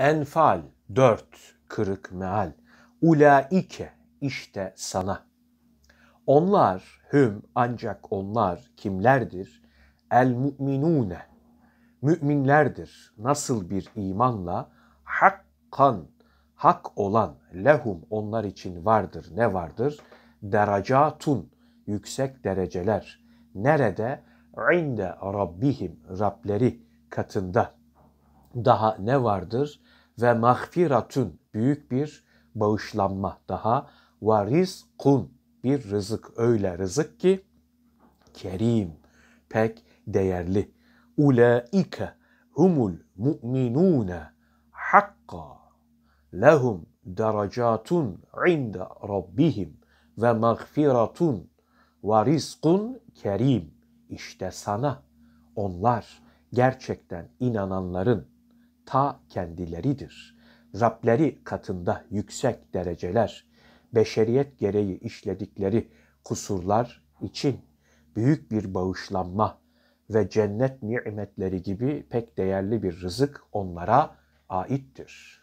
Enfal 4 kırık meal. Ulaike işte sana. Onlar hüm ancak onlar kimlerdir? El mu'minune müminlerdir. Nasıl bir imanla hakkan hak olan lehum onlar için vardır. Ne vardır? Deracatun yüksek dereceler. Nerede? İnde Rabbihim Rableri katında daha ne vardır? Ve mağfiratun büyük bir bağışlanma daha ve kun bir rızık öyle rızık ki kerim pek değerli. Ulaike humul mu'minune hakka lehum derecatun inde rabbihim ve mağfiratun ve rizkun kerim. işte sana onlar gerçekten inananların ta kendileridir. Rableri katında yüksek dereceler, beşeriyet gereği işledikleri kusurlar için büyük bir bağışlanma ve cennet nimetleri gibi pek değerli bir rızık onlara aittir.''